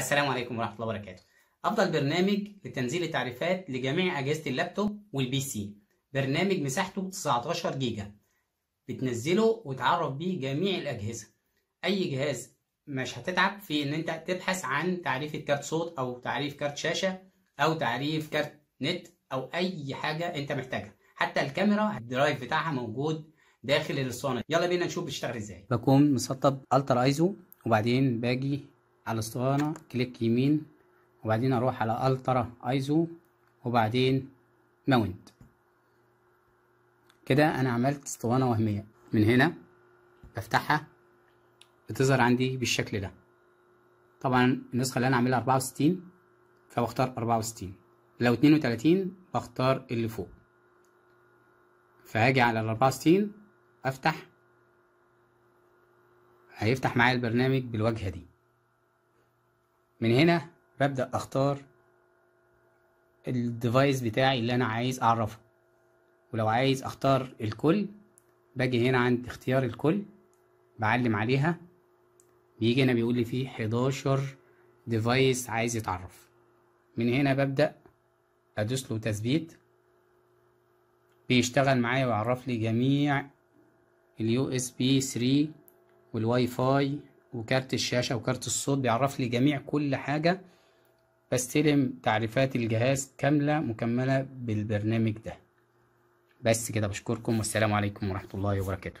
السلام عليكم ورحمة الله وبركاته أفضل برنامج لتنزيل التعريفات لجميع أجهزة اللابتوب والبي سي برنامج مساحته 19 جيجا بتنزله وتعرف بيه جميع الأجهزة أي جهاز مش هتتعب في إن أنت تبحث عن تعريف كارت صوت أو تعريف كارت شاشة أو تعريف كارت نت أو أي حاجة أنت محتاجها حتى الكاميرا الدرايف بتاعها موجود داخل الاسطوانه يلا بينا نشوف بتشتغل ازاي بكون مسطب التر ايزو وبعدين باجي على الاسطوانه كليك يمين وبعدين اروح على الترا ايزو وبعدين ماونت كده انا عملت اسطوانة وهمية من هنا بفتحها بتظهر عندي بالشكل ده طبعا النسخة اللي انا عاملها اربعة وستين فبختار اربعة وستين لو اتنين وتلاتين بختار اللي فوق فهاجي على الاربعة وستين افتح هيفتح معايا البرنامج بالواجهة دي من هنا ببدأ اختار الديفايس بتاعي اللي انا عايز اعرفه ولو عايز اختار الكل باجي هنا عند اختيار الكل بعلم عليها بيجي هنا بيقول لي فيه 11 ديفايس عايز يتعرف من هنا ببدأ ادوس له تثبيت بيشتغل معايا ويعرف لي جميع اليو اس بي 3 والواي فاي وكارت الشاشة وكارت الصوت بيعرف لي جميع كل حاجة بستلم تعريفات الجهاز كاملة مكملة بالبرنامج ده بس كده بشكركم والسلام عليكم ورحمة الله وبركاته